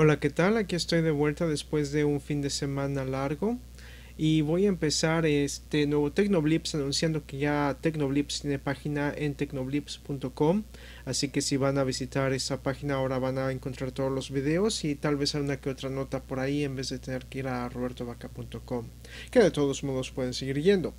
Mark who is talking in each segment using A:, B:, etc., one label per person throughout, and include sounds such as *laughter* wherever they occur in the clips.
A: Hola, ¿qué tal? Aquí estoy de vuelta después de un fin de semana largo y voy a empezar este nuevo Tecnoblips anunciando que ya Tecnoblips tiene página en tecnoblips.com. Así que si van a visitar esa página ahora van a encontrar todos los videos y tal vez alguna que otra nota por ahí en vez de tener que ir a robertovaca.com, que de todos modos pueden seguir yendo.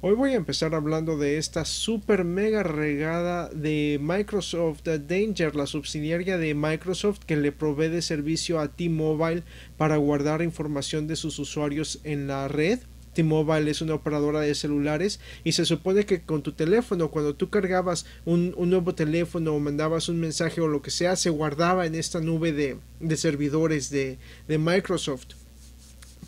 A: Hoy voy a empezar hablando de esta super mega regada de Microsoft Danger, la subsidiaria de Microsoft que le provee de servicio a T-Mobile para guardar información de sus usuarios en la red T-Mobile es una operadora de celulares y se supone que con tu teléfono, cuando tú cargabas un, un nuevo teléfono o mandabas un mensaje o lo que sea, se guardaba en esta nube de, servidores de Microsoft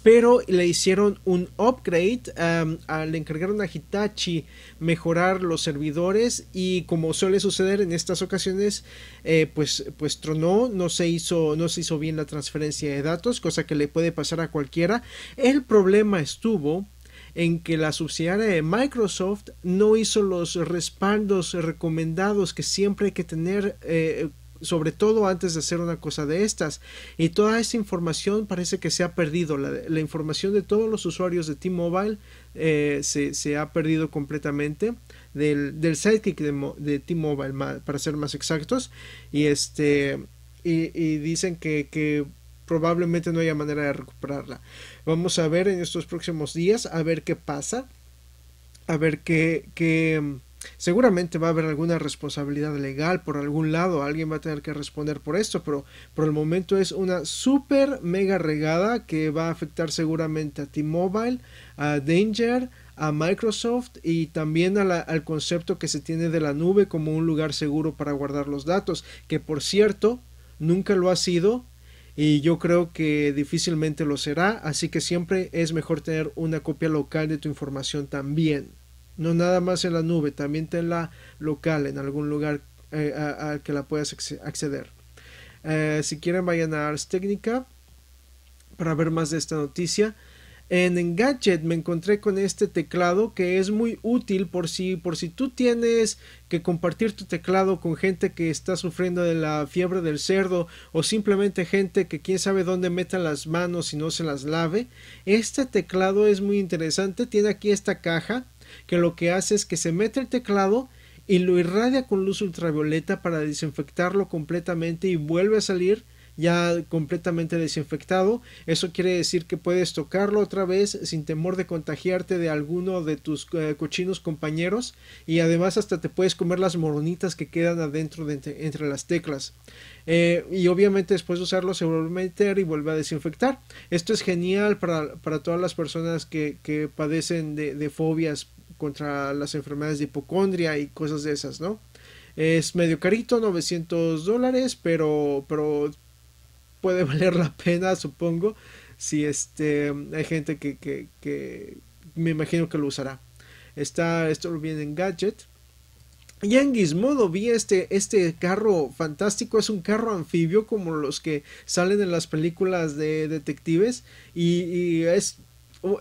A: pero le hicieron un upgrade, le encargaron a Hitachi mejorar los servidores y como suele suceder en estas ocasiones, eh, pues, pues tronó, no se, hizo, no se hizo bien la transferencia de datos, cosa que le puede pasar a cualquiera. El problema estuvo en que la subsidiaria de Microsoft no hizo los respaldos recomendados que siempre hay que tener eh, sobre todo antes de hacer una cosa de estas. Y toda esa información parece que se ha perdido. La, información de todos los usuarios de T-Mobile eh, se, ha perdido completamente del, del sidekick de, T-Mobile, para ser más exactos. Y, este, y, dicen que, probablemente no haya manera de recuperarla. Vamos a ver en estos próximos días, a ver qué pasa, a ver qué, seguramente va a haber alguna responsabilidad legal por algún lado, alguien va a tener que responder por esto, pero por el momento es una super mega regada que va a afectar seguramente a T-Mobile, a Danger, a Microsoft y también al concepto que se tiene de la nube como un lugar seguro para guardar los datos, que por cierto, nunca lo ha sido y yo creo que difícilmente lo será, así que siempre es mejor tener una copia local de tu información también. No nada más en la nube, también tenla local, en algún lugar eh, al que la puedas acceder. Eh, si quieren, vayan a Ars Técnica para ver más de esta noticia. En Engadget me encontré con este teclado que es muy útil por si, por si tú tienes que compartir tu teclado con gente que está sufriendo de la fiebre del cerdo o simplemente gente que quién sabe dónde meta las manos y no se las lave. Este teclado es muy interesante, tiene aquí esta caja que lo que hace es que se mete el teclado y lo irradia con luz ultravioleta para desinfectarlo completamente y vuelve a salir ya completamente desinfectado. Eso quiere decir que puedes tocarlo otra vez sin temor de contagiarte de alguno de tus eh, cochinos compañeros y además hasta te puedes comer las moronitas que quedan adentro entre, las teclas. Eh, y obviamente después de usarlo se vuelve a meter y vuelve a desinfectar. Esto es genial para, todas las personas que, padecen de, fobias contra las enfermedades de hipocondria y cosas de esas, ¿no? Es medio carito, 900 dólares, pero, pero puede *laughs* valer la pena, supongo. Si este, hay gente que, que, me imagino que lo usará. Está esto viene en Gadget. Y en Gizmodo vi este, este carro fantástico, es un carro anfibio como los que salen en las películas de detectives y, es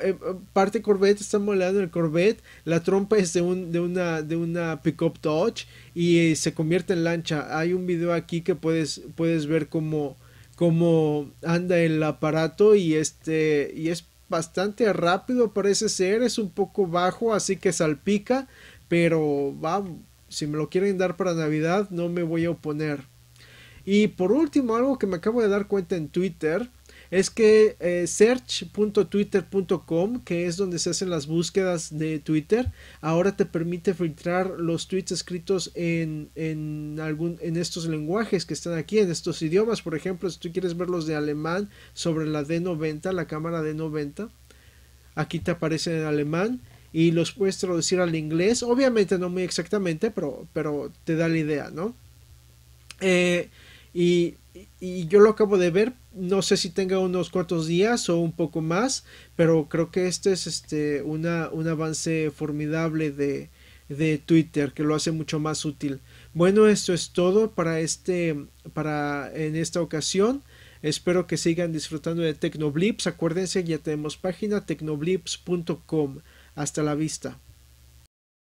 A: eh, parte Corvette está en el Corvette, la trompa es de un de una de una pickup Dodge y eh, se convierte en lancha. Hay un video aquí que puedes puedes ver como como anda el aparato y este y es bastante rápido parece ser, es un poco bajo, así que salpica, pero va, si me lo quieren dar para Navidad no me voy a oponer. Y por último, algo que me acabo de dar cuenta en Twitter es que eh, search.twitter.com, que es donde se hacen las búsquedas de Twitter, ahora te permite filtrar los tweets escritos en, algún, en estos lenguajes que están aquí, en estos idiomas. Por ejemplo, si tú quieres ver los de alemán sobre la D90, la cámara D90, aquí te aparece en alemán y los puedes traducir al inglés. Obviamente no muy exactamente, pero, pero te da la idea, ¿no? Eh, y, yo lo acabo de ver, no sé si tenga unos cuantos días o un poco más, pero creo que este es este una, un avance formidable de, de Twitter que lo hace mucho más útil. Bueno, esto es todo para este para en esta ocasión. Espero que sigan disfrutando de Tecnoblips. Acuérdense, ya tenemos página tecnoblips.com. Hasta la vista.